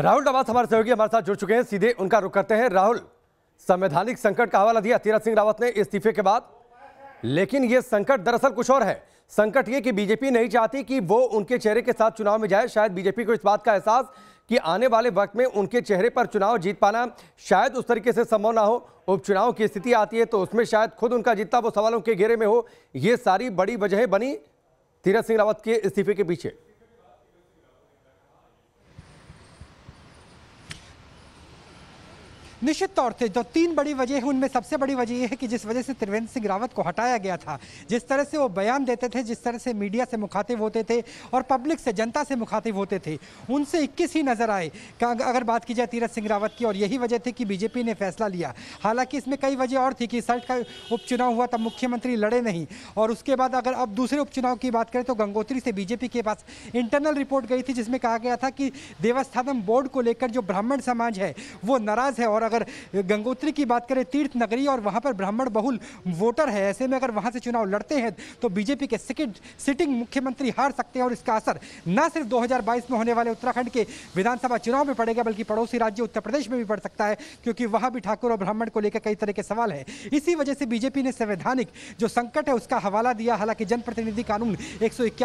राहुल डवास हमारे सहयोगी हमारे साथ जुड़ चुके हैं सीधे उनका रुख करते हैं राहुल संवैधानिक संकट का हवाला दिया तीरथ सिंह रावत ने इस्तीफे के बाद लेकिन यह संकट दरअसल कुछ और है संकट ये कि बीजेपी नहीं चाहती कि वो उनके चेहरे के साथ चुनाव में जाए शायद बीजेपी को इस बात का एहसास कि आने वाले वक्त में उनके चेहरे पर चुनाव जीत पाना शायद उस तरीके से संभव ना हो उपचुनाव की स्थिति आती है तो उसमें शायद खुद उनका जीतना वो सवालों के घेरे में हो ये सारी बड़ी वजह बनी तीरथ सिंह रावत के इस्तीफे के पीछे निश्चित तौर से जो तीन बड़ी वजह है उनमें सबसे बड़ी वजह यह है कि जिस वजह से त्रिवेंद्र सिंह रावत को हटाया गया था जिस तरह से वो बयान देते थे जिस तरह से मीडिया से मुखातिब होते थे और पब्लिक से जनता से मुखातिब होते थे उनसे इक्कीस ही नजर आए अगर बात की जाए तीरथ सिंह रावत की और यही वजह थी कि बीजेपी ने फैसला लिया हालांकि इसमें कई वजह और थी कि सल्ट का उपचुनाव हुआ तब मुख्यमंत्री लड़े नहीं और उसके बाद अगर अब दूसरे उपचुनाव की बात करें तो गंगोत्री से बीजेपी के पास इंटरनल रिपोर्ट गई थी जिसमें कहा गया था कि देवस्थानम बोर्ड को लेकर जो ब्राह्मण समाज है वो नाराज़ है और अगर अगर गंगोत्री की बात करें तीर्थ नगरी और वहाँ पर ब्राह्मण बहुल वोटर है ऐसे में अगर वहाँ से चुनाव लड़ते हैं तो बीजेपी के सेकेंड सिटिंग मुख्यमंत्री हार सकते हैं और इसका असर न सिर्फ दो में होने वाले उत्तराखंड के विधानसभा चुनाव में पड़ेगा बल्कि पड़ोसी राज्य उत्तर प्रदेश में भी पड़ सकता है क्योंकि वहाँ भी ठाकुर और ब्राह्मण को लेकर कई तरह के सवाल है इसी वजह से बीजेपी ने संवैधानिक जो संकट है उसका हवाला दिया हालांकि जनप्रतिनिधि कानून एक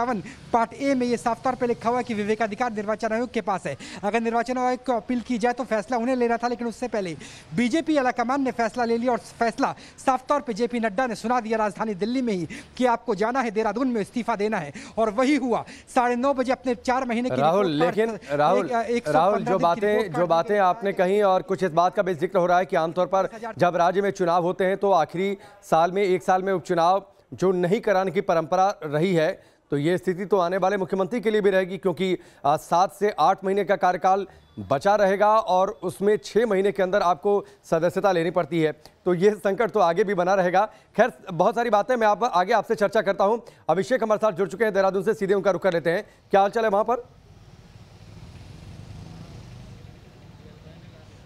पार्ट ए में ये साफ तौर पर लिखा हुआ है कि विवेकाधिकार निर्वाचन आयोग के पास है अगर निर्वाचन आयोग को अपील की जाए तो फैसला उन्हें लेना था लेकिन उससे पहले बीजेपी अलाकमान ने फैसला ले लिया और फैसला साफ तौर पर जेपी नड्डा ने सुना दिया राजधानी दिल्ली में ही कि आपको जाना है देहरादून में इस्तीफा देना है और वही हुआ साढ़े नौ बजे अपने चार महीने की राहुल लेकिन राहुल राहुल जो बातें जो बातें आपने कही और कुछ इस बात का भी जिक्र हो रहा है कि आमतौर पर जब राज्य में चुनाव होते हैं तो आखिरी साल में एक साल में उपचुनाव जो नहीं कराने की परंपरा रही है तो ये स्थिति तो आने वाले मुख्यमंत्री के लिए भी रहेगी क्योंकि सात से आठ महीने का कार्यकाल बचा रहेगा और उसमें छः महीने के अंदर आपको सदस्यता लेनी पड़ती है तो ये संकट तो आगे भी बना रहेगा खैर बहुत सारी बातें मैं आप आगे आपसे चर्चा करता हूँ अभिषेक हमारे साथ जुड़ चुके हैं देहरादून से सीधे उनका रुख कर लेते हैं क्या हाल है वहाँ पर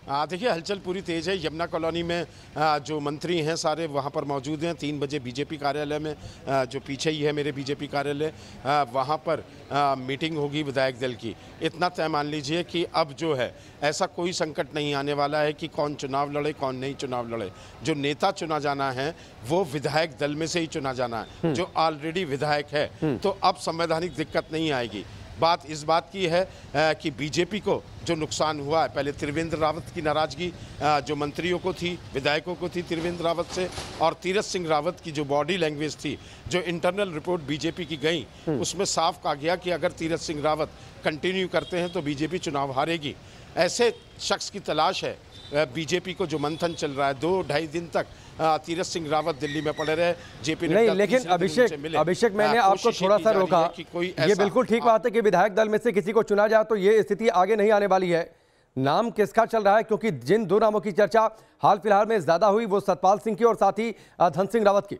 देखिए हलचल पूरी तेज़ है यमुना कॉलोनी में जो मंत्री हैं सारे वहाँ पर मौजूद हैं तीन बजे बीजेपी कार्यालय में जो पीछे ही है मेरे बीजेपी कार्यालय वहाँ पर मीटिंग होगी विधायक दल की इतना तय मान लीजिए कि अब जो है ऐसा कोई संकट नहीं आने वाला है कि कौन चुनाव लड़े कौन नहीं चुनाव लड़े जो नेता चुना जाना है वो विधायक दल में से ही चुना जाना है हम्म। जो ऑलरेडी विधायक है हम्म। तो अब संवैधानिक दिक्कत नहीं आएगी बात इस बात की है कि बीजेपी को जो नुकसान हुआ है पहले त्रिवेंद्र रावत की नाराज़गी जो मंत्रियों को थी विधायकों को थी त्रिवेंद्र रावत से और तीरथ सिंह रावत की जो बॉडी लैंग्वेज थी जो इंटरनल रिपोर्ट बीजेपी की गई हम्म। उसमें साफ कहा गया कि अगर तीरथ सिंह रावत कंटिन्यू करते हैं तो बीजेपी चुनाव हारेगी ऐसे शख्स की तलाश है बीजेपी को जो मंथन चल रहा है दो ढाई दिन तक तीरथ सिंह रावत दिल्ली में पड़े रहे जेपी नहीं लेकिन अभिषेक अभिषेक मैंने आपको थोड़ा सा रोका कि कोई ये बिल्कुल ठीक हाँ। बात है कि विधायक दल में से किसी को चुना जाए तो ये स्थिति आगे नहीं आने वाली है नाम किसका चल रहा है क्योंकि जिन दो नामों की चर्चा हाल फिलहाल में ज्यादा हुई वो सतपाल सिंह की और साथ ही धन सिंह रावत की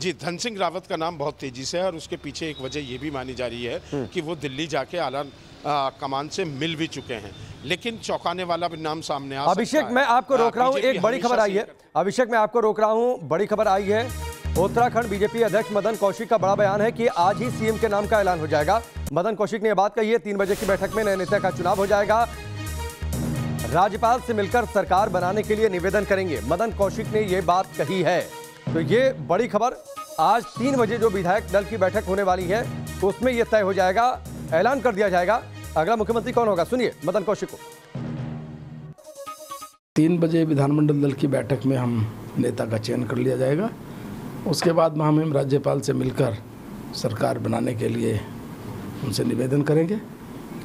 जी धन सिंह रावत का नाम बहुत तेजी से है और उसके पीछे एक वजह ये भी मानी जा रही है हम्म। कि वो दिल्ली जाके आला आ, कमान से मिल भी चुके हैं लेकिन चौंकाने वाला भी नाम सामने आ अभिषेक मैं आपको रोक रहा हूँ एक बड़ी खबर आई है अभिषेक मैं आपको रोक रहा हूँ बड़ी खबर आई है उत्तराखंड बीजेपी अध्यक्ष मदन कौशिक का बड़ा बयान है कि आज ही सीएम के नाम का ऐलान हो जाएगा मदन कौशिक ने यह बात कही है तीन बजे की बैठक में नए नेता का चुनाव हो जाएगा राज्यपाल से मिलकर सरकार बनाने के लिए निवेदन करेंगे मदन कौशिक ने यह बात कही है तो ये बड़ी खबर आज तीन बजे जो विधायक दल की बैठक होने वाली है तो उसमें यह तय हो जाएगा ऐलान कर दिया जाएगा अगला मुख्यमंत्री कौन होगा सुनिए मदन कौशिक को तीन बजे विधानमंडल दल की बैठक में हम नेता का चयन कर लिया जाएगा उसके बाद महामहिम राज्यपाल से मिलकर सरकार बनाने के लिए उनसे निवेदन करेंगे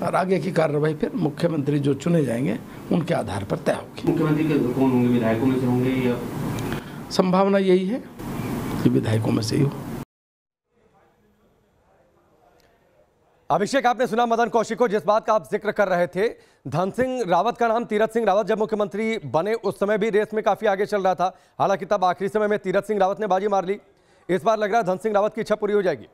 और आगे की कार्रवाई फिर मुख्यमंत्री जो चुने जाएंगे उनके आधार पर तय होगी मुख्यमंत्री कौन होंगे विधायकों में से होंगे या संभावना यही है कि विधायकों में से ही हो अभिषेक आपने सुना मदन कौशिक को जिस बात का आप जिक्र कर रहे थे धन सिंह रावत का नाम तीरथ सिंह रावत जब मुख्यमंत्री बने उस समय भी रेस में काफी आगे चल रहा था हालांकि तब आखिरी समय में तीरथ सिंह रावत ने बाजी मार ली इस बार लग रहा है धन सिंह रावत की इच्छा पूरी हो जाएगी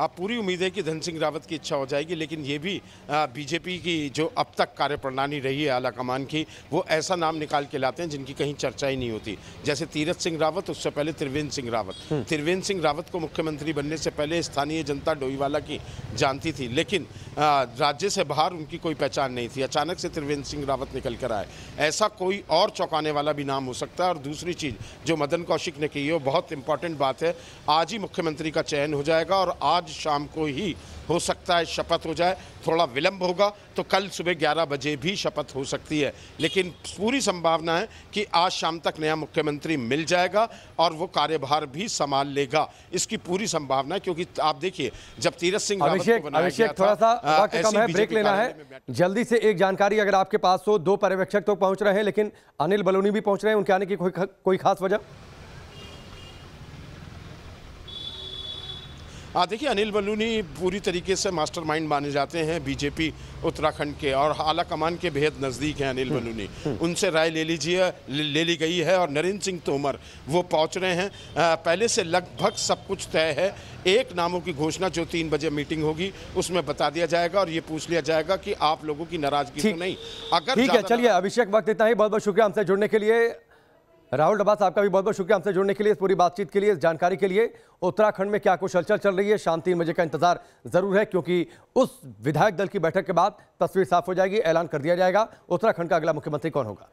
आप पूरी उम्मीद है कि धन सिंह रावत की इच्छा हो जाएगी लेकिन ये भी बीजेपी की जो अब तक कार्यप्रणाली रही है आला कमान की वो ऐसा नाम निकाल के लाते हैं जिनकी कहीं चर्चा ही नहीं होती जैसे तीरथ सिंह रावत उससे पहले त्रिवेंद्र सिंह रावत हम्म। त्रिवेंद्र सिंह रावत को मुख्यमंत्री बनने से पहले स्थानीय जनता डोईवाला की जानती थी लेकिन राज्य से बाहर उनकी कोई पहचान नहीं थी अचानक से त्रिवेंद्र सिंह रावत निकल कर आए ऐसा कोई और चौंकाने वाला भी नाम हो सकता है और दूसरी चीज़ जो मदन कौशिक ने की है वो बहुत इंपॉर्टेंट बात है आज ही मुख्यमंत्री का चयन हो जाएगा और आज शाम को ही हो सकता है शपथ हो जाए थोड़ा विलंब होगा तो कल सुबह 11 बजे भी शपथ हो सकती है लेकिन पूरी संभावना है कि आज शाम तक नया मुख्यमंत्री मिल जाएगा और वो कार्यभार भी संभाल लेगा इसकी पूरी संभावना है क्योंकि आप देखिए जब तीरथ सिंह अभिषेक अभिषेक थोड़ा सा वक्त कम है ब्रेक लेना है जल्दी से एक जानकारी अगर आपके पास हो दो पर्यवेक्षक तो पहुंच रहे हैं लेकिन अनिल बलोनी भी पहुंच रहे हैं उनके आने की कोई कोई खास वजह हाँ, देखिए अनिल बलूनी पूरी तरीके से मास्टरमाइंड माने जाते हैं बीजेपी उत्तराखंड के और आला कमान के बेहद नज़दीक हैं अनिल हम्म, बलूनी हम्म। उनसे राय ले लीजिए ले ली गई है और नरेंद्र सिंह तोमर वो पहुंच रहे हैं आ, पहले से लगभग सब कुछ तय है एक नामों की घोषणा जो तीन बजे मीटिंग होगी उसमें बता दिया जाएगा और ये पूछ लिया जाएगा कि आप लोगों की नाराजगी तो नहीं अगर ठीक है चलिए अभिषेक वक्त इतना ही बहुत बहुत शुक्रिया हमसे जुड़ने के लिए राहुल डबास आपका भी बहुत बहुत शुक्रिया हमसे जुड़ने के लिए इस पूरी बातचीत के लिए इस जानकारी के लिए उत्तराखंड में क्या कुछ हलचल चल रही है शाम तीन बजे का इंतजार जरूर है क्योंकि उस विधायक दल की बैठक के बाद तस्वीर साफ हो जाएगी ऐलान कर दिया जाएगा उत्तराखंड का अगला मुख्यमंत्री कौन होगा